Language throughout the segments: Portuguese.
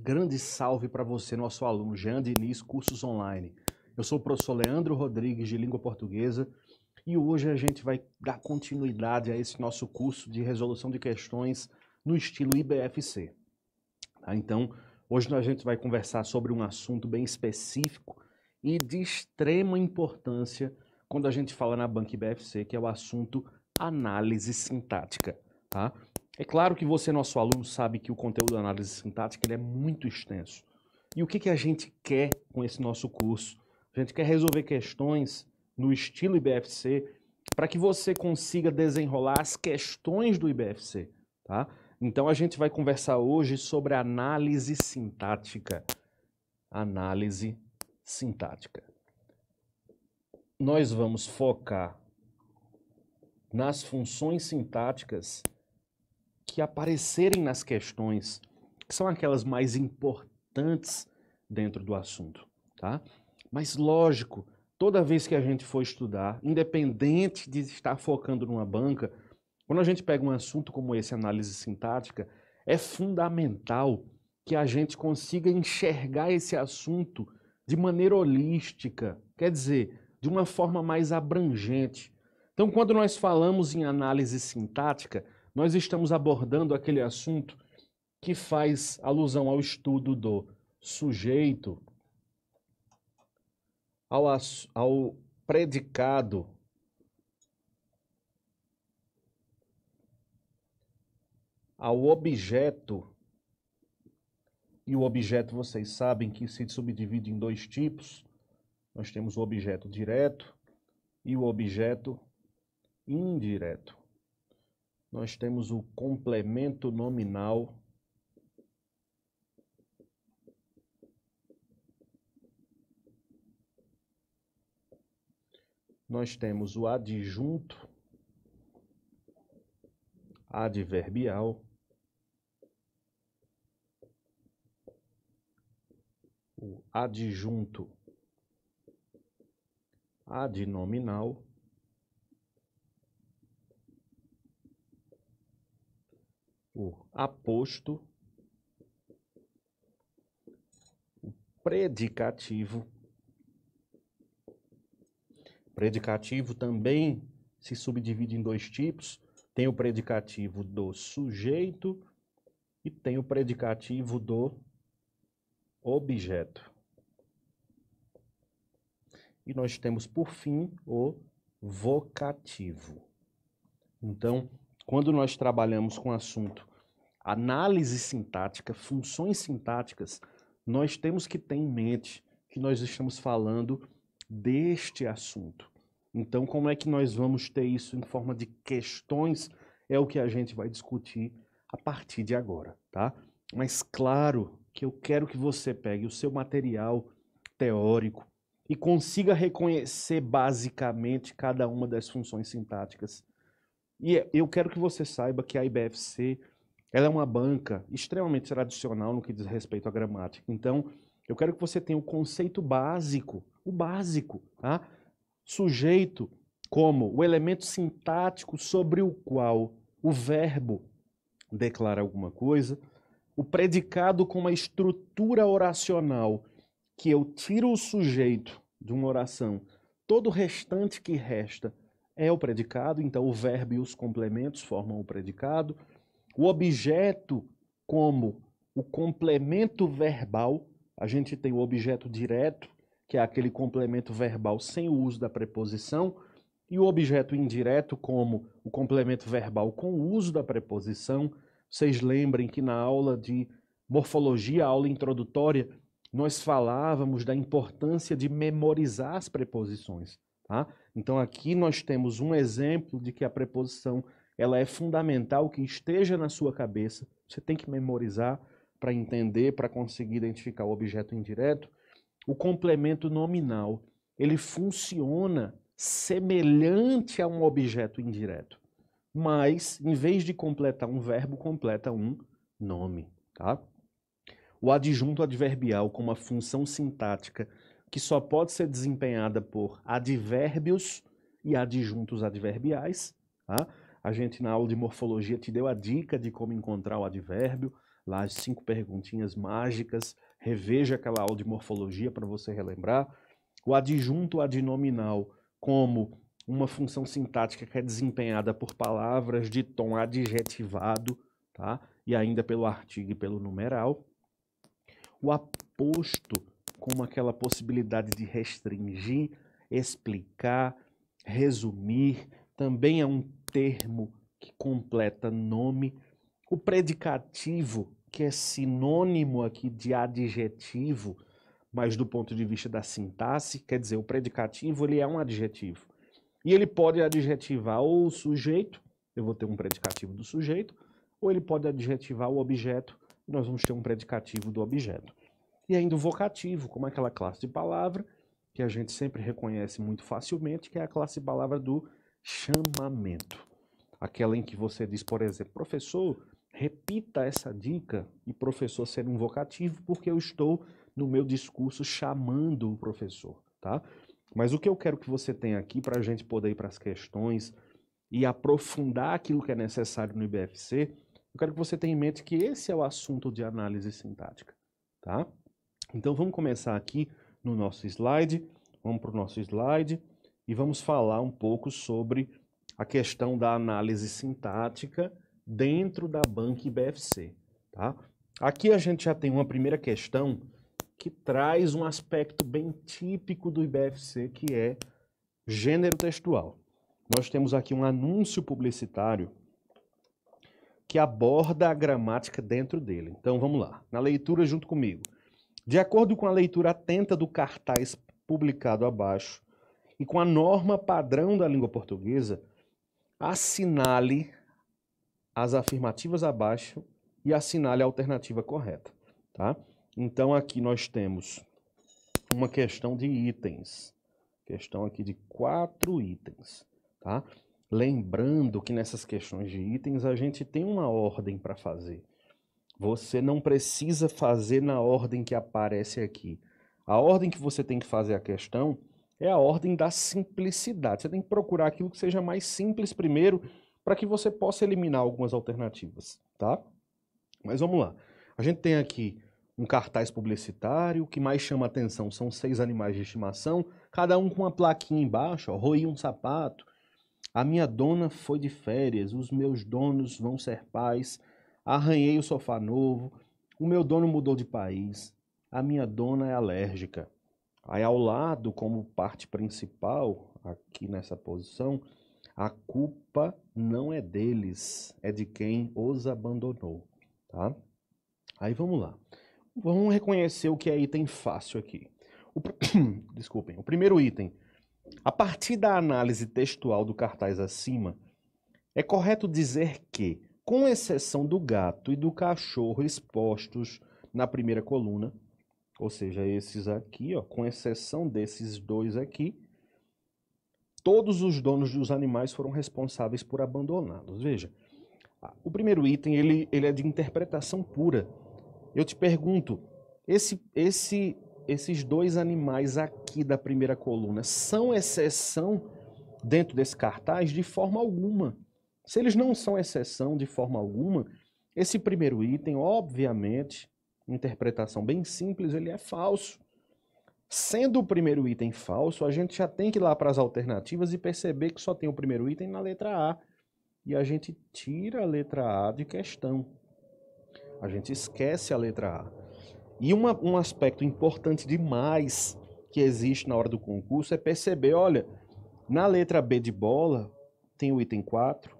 Grande salve para você, nosso aluno Jean Diniz, Cursos Online. Eu sou o professor Leandro Rodrigues, de Língua Portuguesa, e hoje a gente vai dar continuidade a esse nosso curso de resolução de questões no estilo IBFC. Tá? Então, hoje a gente vai conversar sobre um assunto bem específico e de extrema importância quando a gente fala na banca IBFC, que é o assunto análise sintática. Tá? É claro que você, nosso aluno, sabe que o conteúdo da análise sintática ele é muito extenso. E o que, que a gente quer com esse nosso curso? A gente quer resolver questões no estilo IBFC para que você consiga desenrolar as questões do IBFC, tá? Então a gente vai conversar hoje sobre análise sintática. Análise sintática. Nós vamos focar nas funções sintáticas que aparecerem nas questões, que são aquelas mais importantes dentro do assunto, tá? Mas lógico, toda vez que a gente for estudar, independente de estar focando numa banca, quando a gente pega um assunto como esse, análise sintática, é fundamental que a gente consiga enxergar esse assunto de maneira holística, quer dizer, de uma forma mais abrangente. Então, quando nós falamos em análise sintática, nós estamos abordando aquele assunto que faz alusão ao estudo do sujeito, ao, ao predicado, ao objeto. E o objeto, vocês sabem que se subdivide em dois tipos. Nós temos o objeto direto e o objeto indireto nós temos o complemento nominal nós temos o adjunto adverbial, o adjunto adnominal o aposto, o predicativo. Predicativo também se subdivide em dois tipos: tem o predicativo do sujeito e tem o predicativo do objeto. E nós temos, por fim, o vocativo. Então, quando nós trabalhamos com assunto análise sintática, funções sintáticas, nós temos que ter em mente que nós estamos falando deste assunto. Então, como é que nós vamos ter isso em forma de questões? É o que a gente vai discutir a partir de agora, tá? Mas claro que eu quero que você pegue o seu material teórico e consiga reconhecer basicamente cada uma das funções sintáticas. E é, eu quero que você saiba que a IBFC ela é uma banca extremamente tradicional no que diz respeito à gramática. Então, eu quero que você tenha o um conceito básico, o básico, tá? Sujeito como o elemento sintático sobre o qual o verbo declara alguma coisa, o predicado com uma estrutura oracional que eu tiro o sujeito de uma oração, todo o restante que resta é o predicado, então o verbo e os complementos formam o predicado o objeto como o complemento verbal, a gente tem o objeto direto, que é aquele complemento verbal sem o uso da preposição, e o objeto indireto como o complemento verbal com o uso da preposição. Vocês lembrem que na aula de morfologia, aula introdutória, nós falávamos da importância de memorizar as preposições, tá? Então aqui nós temos um exemplo de que a preposição ela é fundamental que esteja na sua cabeça. Você tem que memorizar para entender, para conseguir identificar o objeto indireto. O complemento nominal, ele funciona semelhante a um objeto indireto, mas em vez de completar um verbo, completa um nome, tá? O adjunto adverbial com uma função sintática que só pode ser desempenhada por advérbios e adjuntos adverbiais, tá? A gente, na aula de morfologia, te deu a dica de como encontrar o advérbio, lá as cinco perguntinhas mágicas. Reveja aquela aula de morfologia para você relembrar. O adjunto adnominal, como uma função sintática que é desempenhada por palavras de tom adjetivado, tá? E ainda pelo artigo e pelo numeral. O aposto, como aquela possibilidade de restringir, explicar, resumir, também é um termo que completa nome, o predicativo, que é sinônimo aqui de adjetivo, mas do ponto de vista da sintaxe, quer dizer, o predicativo ele é um adjetivo. E ele pode adjetivar ou o sujeito, eu vou ter um predicativo do sujeito, ou ele pode adjetivar o objeto, e nós vamos ter um predicativo do objeto. E ainda é o vocativo, como aquela classe de palavra que a gente sempre reconhece muito facilmente, que é a classe de palavra do chamamento. Aquela em que você diz, por exemplo, professor, repita essa dica e professor ser um vocativo, porque eu estou no meu discurso chamando o professor, tá? Mas o que eu quero que você tenha aqui para a gente poder ir para as questões e aprofundar aquilo que é necessário no IBFC, eu quero que você tenha em mente que esse é o assunto de análise sintática, tá? Então vamos começar aqui no nosso slide, vamos para o nosso slide e vamos falar um pouco sobre a questão da análise sintática dentro da banca IBFC. Tá? Aqui a gente já tem uma primeira questão que traz um aspecto bem típico do IBFC, que é gênero textual. Nós temos aqui um anúncio publicitário que aborda a gramática dentro dele. Então vamos lá, na leitura junto comigo. De acordo com a leitura atenta do cartaz publicado abaixo, e com a norma padrão da língua portuguesa, assinale as afirmativas abaixo e assinale a alternativa correta, tá? Então aqui nós temos uma questão de itens, questão aqui de quatro itens, tá? Lembrando que nessas questões de itens a gente tem uma ordem para fazer. Você não precisa fazer na ordem que aparece aqui. A ordem que você tem que fazer a questão é a ordem da simplicidade. Você tem que procurar aquilo que seja mais simples primeiro, para que você possa eliminar algumas alternativas, tá? Mas vamos lá. A gente tem aqui um cartaz publicitário, o que mais chama atenção são seis animais de estimação, cada um com uma plaquinha embaixo, roi um sapato, a minha dona foi de férias, os meus donos vão ser pais, arranhei o sofá novo, o meu dono mudou de país, a minha dona é alérgica. Aí ao lado, como parte principal, aqui nessa posição, a culpa não é deles, é de quem os abandonou, tá? Aí vamos lá. Vamos reconhecer o que é item fácil aqui. O, desculpem, o primeiro item. A partir da análise textual do cartaz acima, é correto dizer que, com exceção do gato e do cachorro expostos na primeira coluna, ou seja, esses aqui, ó, com exceção desses dois aqui, todos os donos dos animais foram responsáveis por abandoná-los. Veja, o primeiro item ele, ele é de interpretação pura. Eu te pergunto, esse, esse, esses dois animais aqui da primeira coluna são exceção dentro desse cartaz? De forma alguma. Se eles não são exceção de forma alguma, esse primeiro item, obviamente, interpretação bem simples, ele é falso. Sendo o primeiro item falso, a gente já tem que ir lá para as alternativas e perceber que só tem o primeiro item na letra A. E a gente tira a letra A de questão. A gente esquece a letra A. E uma, um aspecto importante demais que existe na hora do concurso é perceber, olha, na letra B de bola tem o item 4,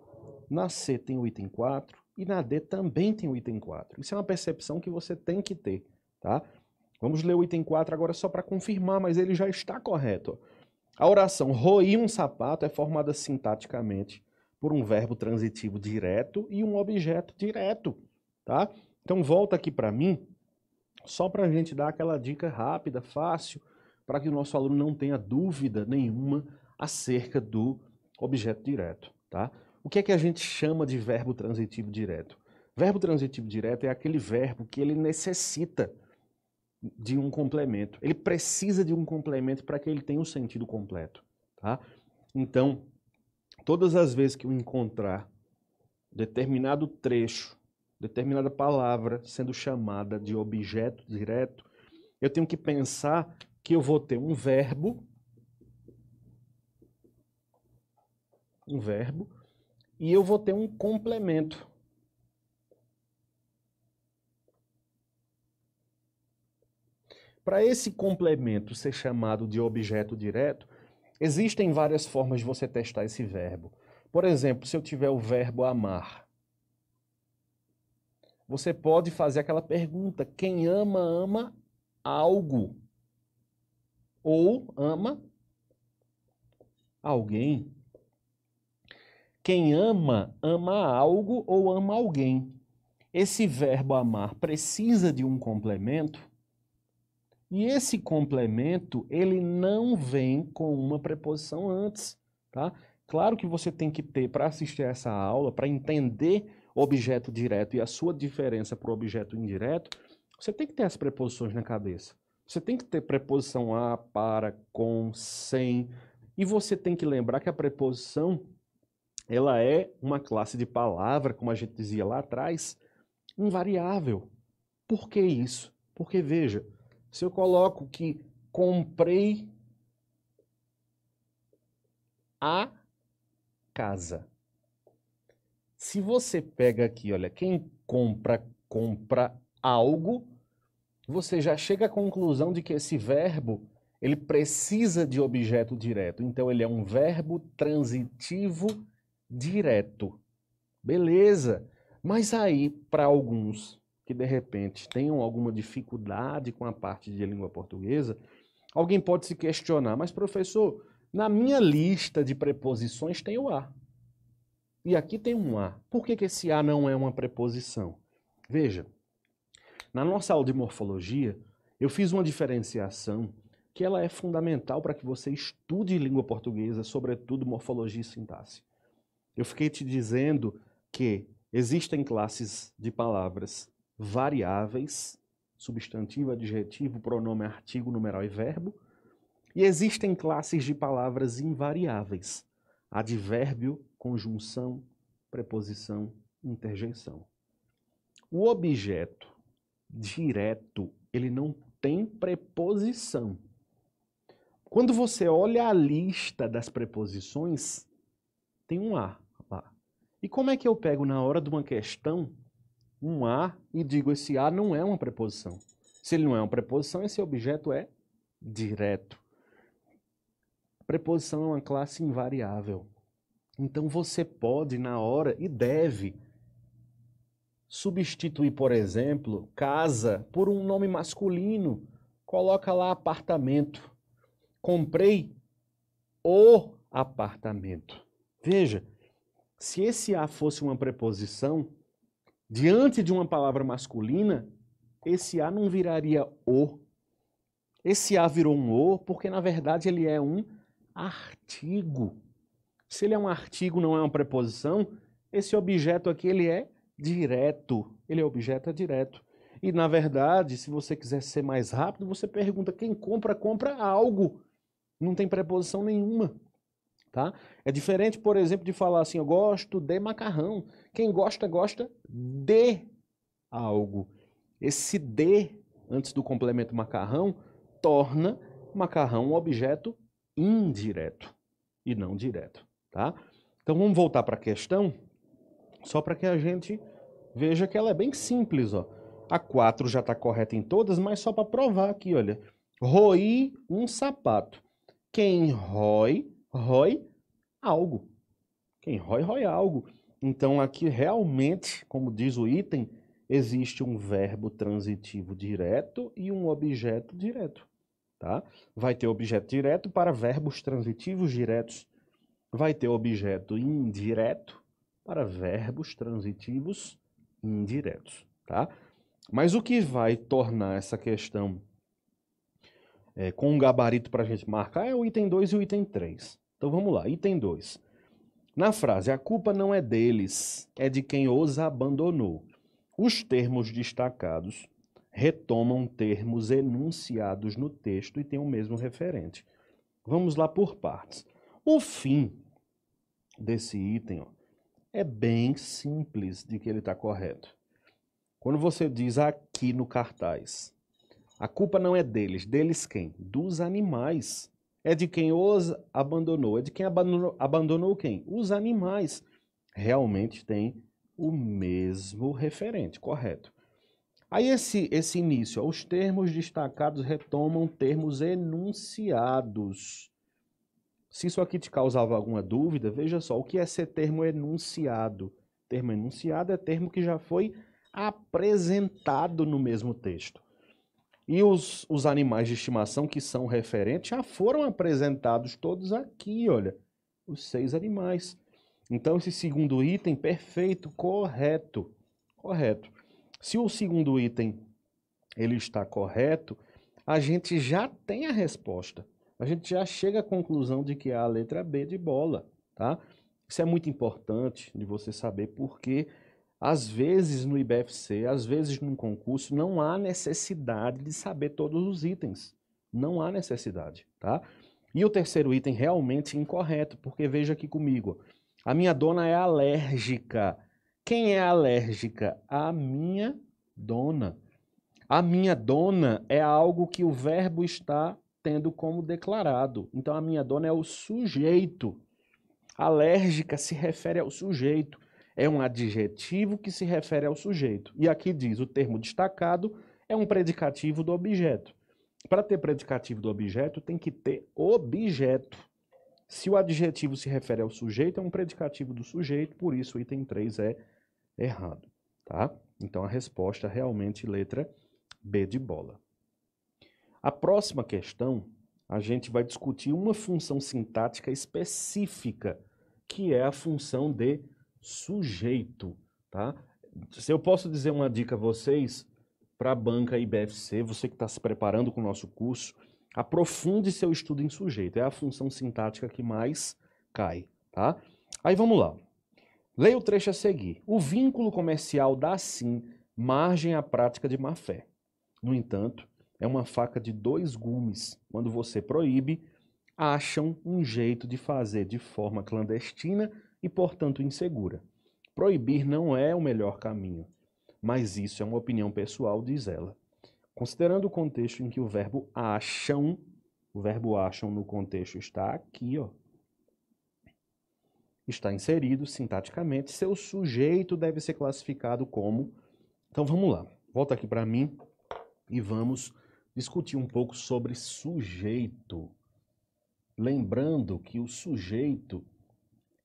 na C tem o item 4, e na D também tem o item 4. Isso é uma percepção que você tem que ter, tá? Vamos ler o item 4 agora só para confirmar, mas ele já está correto. A oração "roir um sapato é formada sintaticamente por um verbo transitivo direto e um objeto direto, tá? Então volta aqui para mim, só para a gente dar aquela dica rápida, fácil, para que o nosso aluno não tenha dúvida nenhuma acerca do objeto direto, tá? O que é que a gente chama de verbo transitivo direto? Verbo transitivo direto é aquele verbo que ele necessita de um complemento. Ele precisa de um complemento para que ele tenha um sentido completo, tá? Então, todas as vezes que eu encontrar determinado trecho, determinada palavra sendo chamada de objeto direto, eu tenho que pensar que eu vou ter um verbo um verbo e eu vou ter um complemento. Para esse complemento ser chamado de objeto direto, existem várias formas de você testar esse verbo. Por exemplo, se eu tiver o verbo amar, você pode fazer aquela pergunta: quem ama, ama algo. Ou ama alguém. Quem ama, ama algo ou ama alguém. Esse verbo amar precisa de um complemento. E esse complemento, ele não vem com uma preposição antes, tá? Claro que você tem que ter para assistir essa aula, para entender objeto direto e a sua diferença para o objeto indireto, você tem que ter as preposições na cabeça. Você tem que ter preposição a, para, com, sem. E você tem que lembrar que a preposição ela é uma classe de palavra, como a gente dizia lá atrás, invariável. Por que isso? Porque, veja, se eu coloco que comprei a casa. Se você pega aqui, olha, quem compra, compra algo, você já chega à conclusão de que esse verbo ele precisa de objeto direto. Então, ele é um verbo transitivo direto. Beleza. Mas aí, para alguns que de repente tenham alguma dificuldade com a parte de língua portuguesa, alguém pode se questionar, mas professor, na minha lista de preposições tem o a. E aqui tem um a. Por que, que esse a não é uma preposição? Veja, na nossa aula de morfologia, eu fiz uma diferenciação que ela é fundamental para que você estude língua portuguesa, sobretudo morfologia e sintaxe. Eu fiquei te dizendo que existem classes de palavras variáveis, substantivo, adjetivo, pronome, artigo, numeral e verbo, e existem classes de palavras invariáveis, advérbio, conjunção, preposição, interjeição. O objeto direto, ele não tem preposição. Quando você olha a lista das preposições, tem um A. E como é que eu pego na hora de uma questão um A e digo esse A não é uma preposição? Se ele não é uma preposição, esse objeto é direto. Preposição é uma classe invariável. Então você pode, na hora, e deve, substituir, por exemplo, casa por um nome masculino. Coloca lá apartamento. Comprei o apartamento. Veja, se esse a fosse uma preposição, diante de uma palavra masculina, esse a não viraria o. Esse a virou um o porque, na verdade, ele é um artigo. Se ele é um artigo, não é uma preposição, esse objeto aqui ele é direto. Ele é objeto é direto. E, na verdade, se você quiser ser mais rápido, você pergunta quem compra, compra algo. Não tem preposição nenhuma tá? É diferente, por exemplo, de falar assim, eu gosto de macarrão. Quem gosta, gosta de algo. Esse de, antes do complemento macarrão, torna macarrão um objeto indireto e não direto, tá? Então vamos voltar para a questão, só para que a gente veja que ela é bem simples, ó. A 4 já está correta em todas, mas só para provar aqui, olha. Roi um sapato. Quem rói rói algo. Quem rói, rói algo. Então aqui realmente, como diz o item, existe um verbo transitivo direto e um objeto direto. Tá? Vai ter objeto direto para verbos transitivos diretos. Vai ter objeto indireto para verbos transitivos indiretos. Tá? Mas o que vai tornar essa questão é, com um gabarito para a gente marcar é o item 2 e o item 3. Então vamos lá, item 2. Na frase, a culpa não é deles, é de quem os abandonou. Os termos destacados retomam termos enunciados no texto e têm o mesmo referente. Vamos lá por partes. O fim desse item ó, é bem simples de que ele está correto. Quando você diz aqui no cartaz, a culpa não é deles. Deles quem? Dos animais é de quem os abandonou. É de quem abandonou, abandonou quem? Os animais. Realmente tem o mesmo referente, correto. Aí esse, esse início, ó, os termos destacados retomam termos enunciados. Se isso aqui te causava alguma dúvida, veja só, o que é ser termo enunciado? Termo enunciado é termo que já foi apresentado no mesmo texto. E os, os animais de estimação que são referentes já foram apresentados todos aqui, olha. Os seis animais. Então, esse segundo item, perfeito, correto. Correto. Se o segundo item ele está correto, a gente já tem a resposta. A gente já chega à conclusão de que é a letra B de bola, tá? Isso é muito importante de você saber porque às vezes no IBFC, às vezes num concurso, não há necessidade de saber todos os itens. Não há necessidade, tá? E o terceiro item realmente incorreto, porque veja aqui comigo. A minha dona é alérgica. Quem é alérgica? A minha dona. A minha dona é algo que o verbo está tendo como declarado. Então a minha dona é o sujeito. Alérgica se refere ao sujeito é um adjetivo que se refere ao sujeito. E aqui diz: o termo destacado é um predicativo do objeto. Para ter predicativo do objeto, tem que ter objeto. Se o adjetivo se refere ao sujeito, é um predicativo do sujeito, por isso o item 3 é errado. Tá? Então a resposta é realmente letra B de bola. A próxima questão, a gente vai discutir uma função sintática específica, que é a função de sujeito, tá? Se eu posso dizer uma dica a vocês, para a banca IBFC, você que está se preparando com o nosso curso, aprofunde seu estudo em sujeito. É a função sintática que mais cai, tá? Aí vamos lá. Leia o trecho a seguir. O vínculo comercial dá sim margem à prática de má fé. No entanto, é uma faca de dois gumes. Quando você proíbe, acham um jeito de fazer de forma clandestina e, portanto, insegura. Proibir não é o melhor caminho, mas isso é uma opinião pessoal, diz ela. Considerando o contexto em que o verbo acham, o verbo acham no contexto está aqui, ó. Está inserido sintaticamente, seu sujeito deve ser classificado como. Então vamos lá. Volta aqui para mim e vamos discutir um pouco sobre sujeito. Lembrando que o sujeito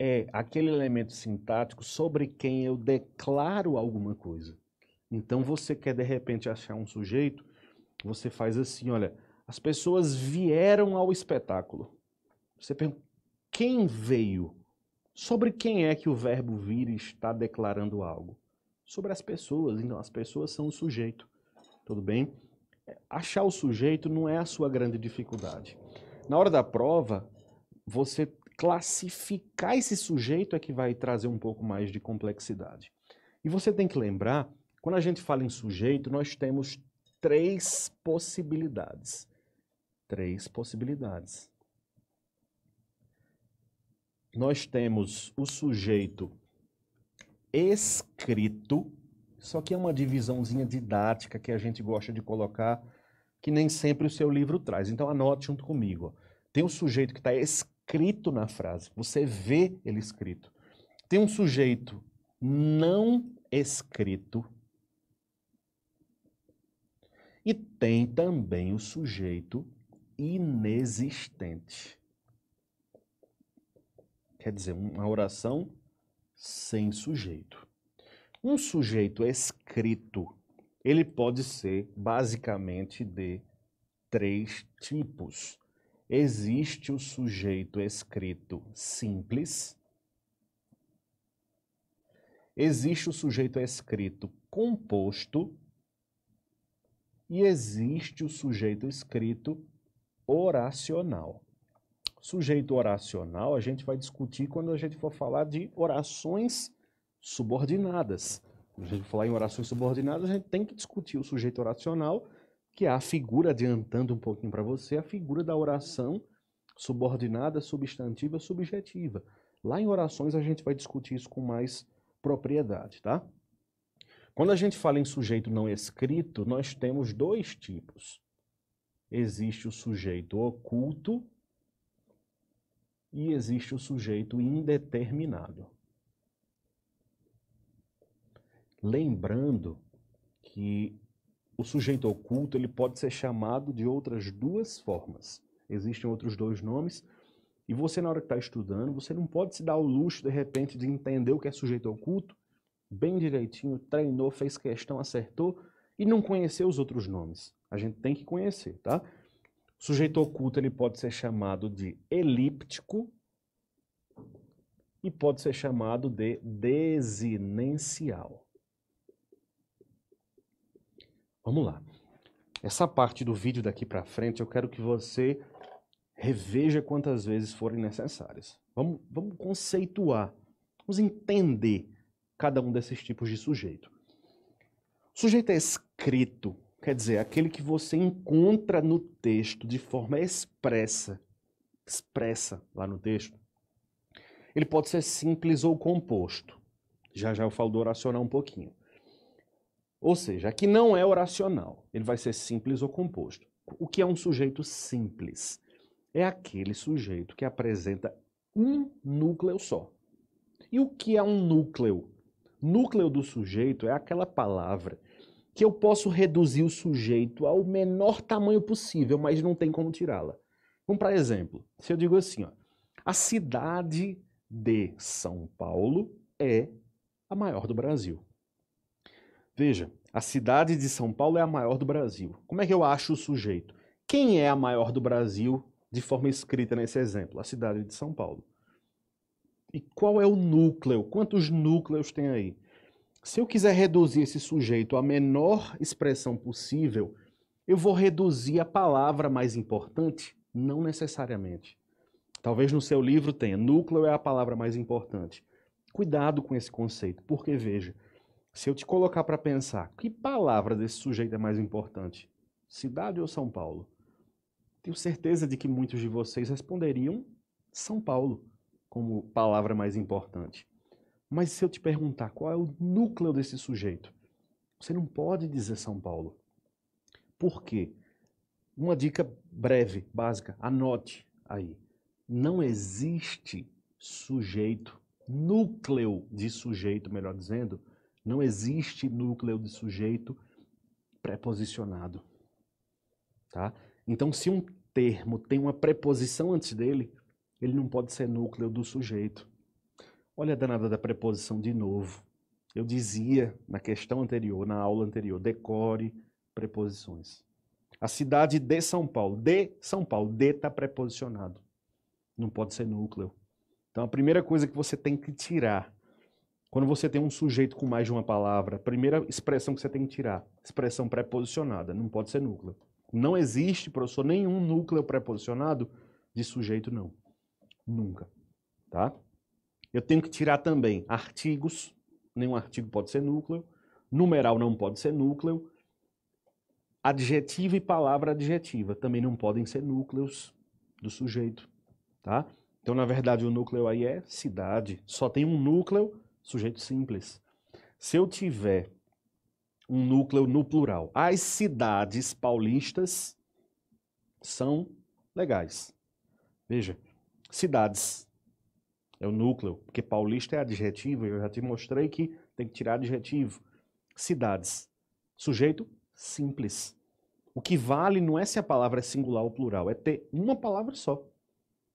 é aquele elemento sintático sobre quem eu declaro alguma coisa. Então você quer de repente achar um sujeito, você faz assim, olha, as pessoas vieram ao espetáculo. Você pergunta, quem veio? Sobre quem é que o verbo vir está declarando algo? Sobre as pessoas, então as pessoas são o sujeito. Tudo bem? Achar o sujeito não é a sua grande dificuldade. Na hora da prova, você classificar esse sujeito é que vai trazer um pouco mais de complexidade. E você tem que lembrar, quando a gente fala em sujeito, nós temos três possibilidades. Três possibilidades. Nós temos o sujeito escrito, só que é uma divisãozinha didática que a gente gosta de colocar, que nem sempre o seu livro traz. Então anote junto comigo. Tem o sujeito que está escrito escrito na frase, você vê ele escrito. Tem um sujeito não escrito e tem também o sujeito inexistente. Quer dizer, uma oração sem sujeito. Um sujeito escrito, ele pode ser basicamente de três tipos existe o sujeito escrito simples, existe o sujeito escrito composto e existe o sujeito escrito oracional. Sujeito oracional a gente vai discutir quando a gente for falar de orações subordinadas. Quando a gente falar em orações subordinadas, a gente tem que discutir o sujeito oracional que é a figura, adiantando um pouquinho para você, a figura da oração subordinada, substantiva, subjetiva. Lá em orações a gente vai discutir isso com mais propriedade, tá? Quando a gente fala em sujeito não escrito, nós temos dois tipos. Existe o sujeito oculto e existe o sujeito indeterminado. Lembrando que o sujeito oculto ele pode ser chamado de outras duas formas. Existem outros dois nomes. E você, na hora que está estudando, você não pode se dar o luxo, de repente, de entender o que é sujeito oculto bem direitinho, treinou, fez questão, acertou e não conhecer os outros nomes. A gente tem que conhecer, tá? O sujeito oculto ele pode ser chamado de elíptico e pode ser chamado de desinencial. Vamos lá. Essa parte do vídeo daqui para frente, eu quero que você reveja quantas vezes forem necessárias. Vamos, vamos conceituar, vamos entender cada um desses tipos de sujeito. O sujeito é escrito, quer dizer, aquele que você encontra no texto de forma expressa, expressa lá no texto. Ele pode ser simples ou composto. Já já eu falo do oracional um pouquinho. Ou seja, aqui não é oracional, ele vai ser simples ou composto. O que é um sujeito simples? É aquele sujeito que apresenta um núcleo só. E o que é um núcleo? Núcleo do sujeito é aquela palavra que eu posso reduzir o sujeito ao menor tamanho possível, mas não tem como tirá-la. Vamos para exemplo. Se eu digo assim, ó, a cidade de São Paulo é a maior do Brasil. Veja, a cidade de São Paulo é a maior do Brasil. Como é que eu acho o sujeito? Quem é a maior do Brasil de forma escrita nesse exemplo? A cidade de São Paulo. E qual é o núcleo? Quantos núcleos tem aí? Se eu quiser reduzir esse sujeito à menor expressão possível, eu vou reduzir a palavra mais importante? Não necessariamente. Talvez no seu livro tenha núcleo é a palavra mais importante. Cuidado com esse conceito, porque veja, se eu te colocar para pensar, que palavra desse sujeito é mais importante? Cidade ou São Paulo? Tenho certeza de que muitos de vocês responderiam São Paulo como palavra mais importante. Mas se eu te perguntar qual é o núcleo desse sujeito, você não pode dizer São Paulo. Por quê? Uma dica breve, básica, anote aí. Não existe sujeito, núcleo de sujeito, melhor dizendo, não existe núcleo de sujeito preposicionado. Tá? Então, se um termo tem uma preposição antes dele, ele não pode ser núcleo do sujeito. Olha a danada da preposição de novo. Eu dizia na questão anterior, na aula anterior, decore preposições. A cidade de São Paulo. De São Paulo. De está preposicionado. Não pode ser núcleo. Então, a primeira coisa que você tem que tirar quando você tem um sujeito com mais de uma palavra, primeira expressão que você tem que tirar, expressão preposicionada, não pode ser núcleo. Não existe, professor, nenhum núcleo preposicionado de sujeito, não. Nunca. Tá? Eu tenho que tirar também artigos, nenhum artigo pode ser núcleo, numeral não pode ser núcleo, adjetivo e palavra adjetiva também não podem ser núcleos do sujeito, tá? Então, na verdade, o núcleo aí é cidade, só tem um núcleo Sujeito simples. Se eu tiver um núcleo no plural, as cidades paulistas são legais. Veja, cidades é o núcleo, porque paulista é adjetivo, eu já te mostrei que tem que tirar adjetivo. Cidades, sujeito simples. O que vale não é se a palavra é singular ou plural, é ter uma palavra só.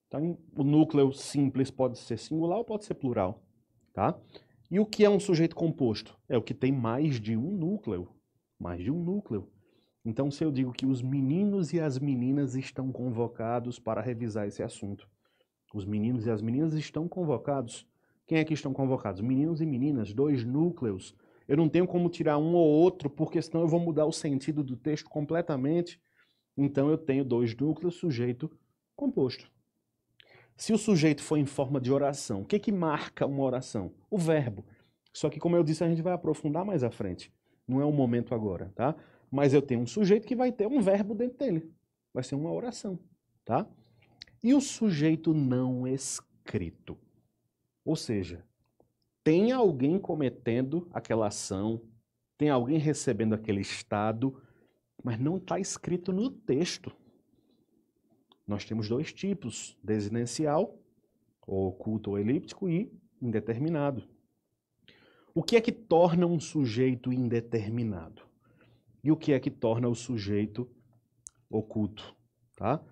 Então, o núcleo simples pode ser singular ou pode ser plural. Tá? E o que é um sujeito composto? É o que tem mais de um núcleo. Mais de um núcleo. Então, se eu digo que os meninos e as meninas estão convocados para revisar esse assunto, os meninos e as meninas estão convocados. Quem é que estão convocados? Meninos e meninas, dois núcleos. Eu não tenho como tirar um ou outro, porque senão eu vou mudar o sentido do texto completamente. Então, eu tenho dois núcleos, sujeito composto. Se o sujeito for em forma de oração, o que, é que marca uma oração? O verbo. Só que, como eu disse, a gente vai aprofundar mais à frente. Não é o momento agora, tá? Mas eu tenho um sujeito que vai ter um verbo dentro dele. Vai ser uma oração, tá? E o sujeito não escrito? Ou seja, tem alguém cometendo aquela ação, tem alguém recebendo aquele estado, mas não está escrito no texto. Nós temos dois tipos: desinencial, ou oculto ou elíptico, e indeterminado. O que é que torna um sujeito indeterminado? E o que é que torna o sujeito oculto? Tá?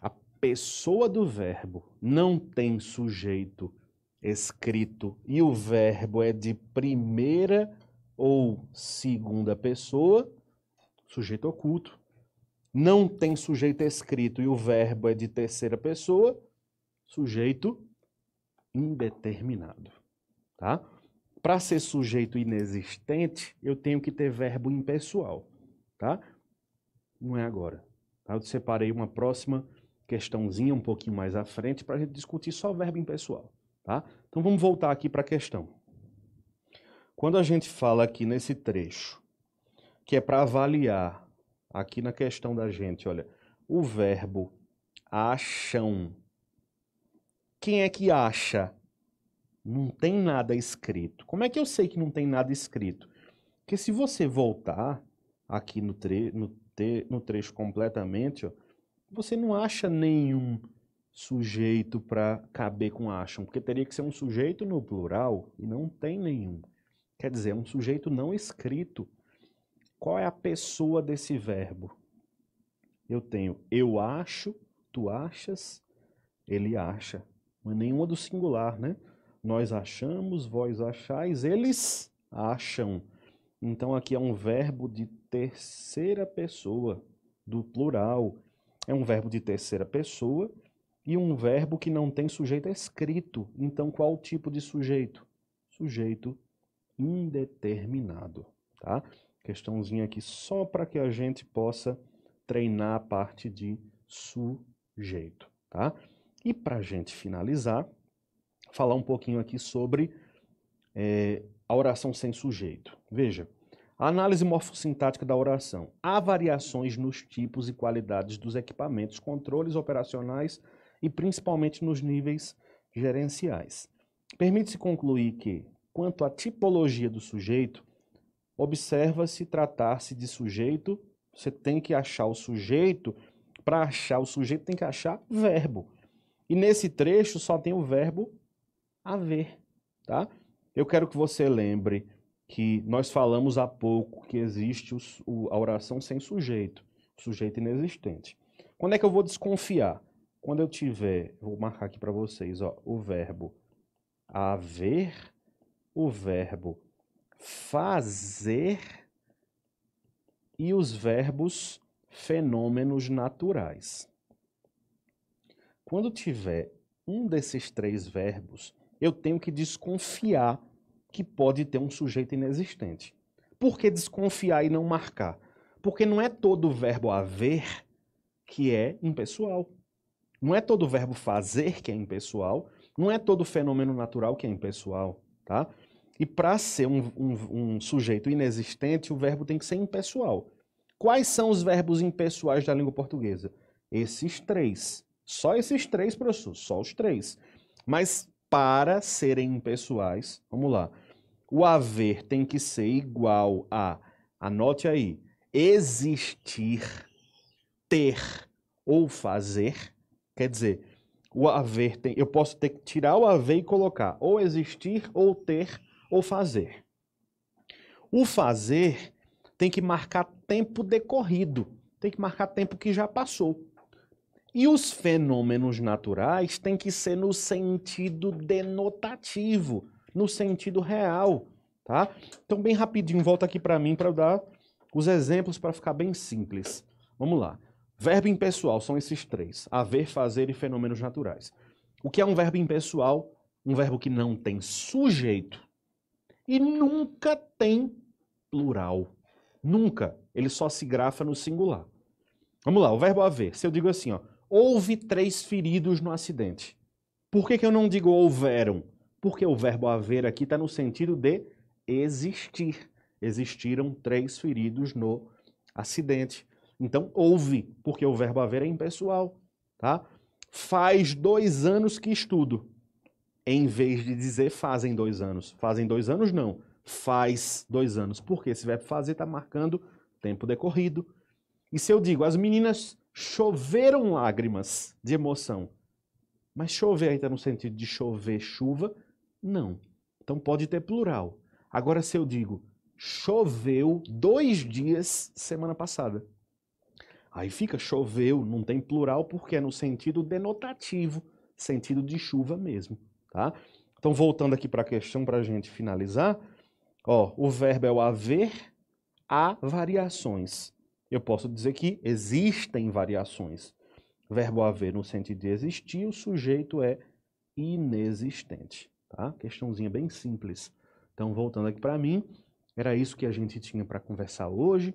A pessoa do verbo não tem sujeito escrito e o verbo é de primeira ou segunda pessoa, sujeito oculto não tem sujeito escrito e o verbo é de terceira pessoa, sujeito indeterminado, tá? Para ser sujeito inexistente, eu tenho que ter verbo impessoal, tá? Não é agora. Tá? Eu separei uma próxima questãozinha um pouquinho mais à frente para a gente discutir só verbo impessoal, tá? Então vamos voltar aqui para a questão. Quando a gente fala aqui nesse trecho que é para avaliar aqui na questão da gente, olha, o verbo acham. Quem é que acha? Não tem nada escrito. Como é que eu sei que não tem nada escrito? Porque se você voltar aqui no, tre no, no trecho completamente, ó, você não acha nenhum sujeito para caber com acham, porque teria que ser um sujeito no plural e não tem nenhum. Quer dizer, é um sujeito não escrito. Qual é a pessoa desse verbo? Eu tenho eu acho, tu achas, ele acha. Mas é nenhuma do singular, né? Nós achamos, vós achais, eles acham. Então aqui é um verbo de terceira pessoa, do plural. É um verbo de terceira pessoa e um verbo que não tem sujeito escrito. Então qual tipo de sujeito? Sujeito indeterminado, tá? questãozinha aqui só para que a gente possa treinar a parte de sujeito, tá? E para a gente finalizar, falar um pouquinho aqui sobre é, a oração sem sujeito. Veja, a análise morfossintática da oração. Há variações nos tipos e qualidades dos equipamentos, controles operacionais e principalmente nos níveis gerenciais. Permite-se concluir que, quanto à tipologia do sujeito, observa-se tratar-se de sujeito, você tem que achar o sujeito, para achar o sujeito tem que achar verbo. E nesse trecho só tem o verbo haver, tá? Eu quero que você lembre que nós falamos há pouco que existe o, a oração sem sujeito, sujeito inexistente. Quando é que eu vou desconfiar? Quando eu tiver, vou marcar aqui para vocês, ó, o verbo haver, o verbo fazer e os verbos fenômenos naturais. Quando tiver um desses três verbos, eu tenho que desconfiar que pode ter um sujeito inexistente. Por que desconfiar e não marcar? Porque não é todo verbo haver que é impessoal. Não é todo verbo fazer que é impessoal. Não é todo fenômeno natural que é impessoal, tá? E para ser um, um, um sujeito inexistente, o verbo tem que ser impessoal. Quais são os verbos impessoais da língua portuguesa? Esses três. Só esses três, professor, só os três. Mas para serem impessoais, vamos lá. O haver tem que ser igual a, anote aí, existir, ter ou fazer. Quer dizer, o haver tem, eu posso ter que tirar o haver e colocar ou existir ou ter ou fazer. O fazer tem que marcar tempo decorrido, tem que marcar tempo que já passou. E os fenômenos naturais têm que ser no sentido denotativo, no sentido real, tá? Então, bem rapidinho, volta aqui para mim para dar os exemplos para ficar bem simples. Vamos lá. Verbo impessoal são esses três: haver, fazer e fenômenos naturais. O que é um verbo impessoal? Um verbo que não tem sujeito, e nunca tem plural. Nunca. Ele só se grafa no singular. Vamos lá, o verbo haver. Se eu digo assim, ó, houve três feridos no acidente. Por que, que eu não digo houveram? Porque o verbo haver aqui está no sentido de existir. Existiram três feridos no acidente. Então, houve, porque o verbo haver é impessoal. Tá? Faz dois anos que estudo em vez de dizer fazem dois anos. Fazem dois anos, não. Faz dois anos. Porque se vai fazer, está marcando tempo decorrido. E se eu digo, as meninas choveram lágrimas de emoção. Mas chover aí está no sentido de chover chuva? Não. Então pode ter plural. Agora, se eu digo, choveu dois dias semana passada. Aí fica choveu, não tem plural porque é no sentido denotativo, sentido de chuva mesmo. Tá? Então, voltando aqui para a questão para a gente finalizar, ó, o verbo é o haver, há variações. Eu posso dizer que existem variações. Verbo haver no sentido de existir, o sujeito é inexistente. Tá? Questãozinha bem simples. Então, voltando aqui para mim, era isso que a gente tinha para conversar hoje.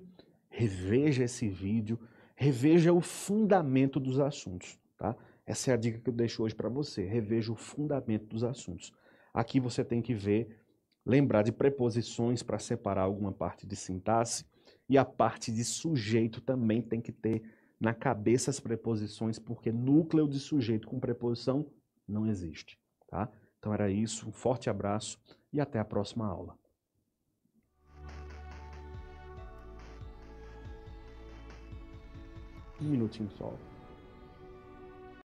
Reveja esse vídeo, reveja o fundamento dos assuntos. Tá? Essa é a dica que eu deixo hoje para você. Reveja o fundamento dos assuntos. Aqui você tem que ver, lembrar de preposições para separar alguma parte de sintaxe e a parte de sujeito também tem que ter na cabeça as preposições, porque núcleo de sujeito com preposição não existe, tá? Então era isso, um forte abraço e até a próxima aula. Um minutinho só.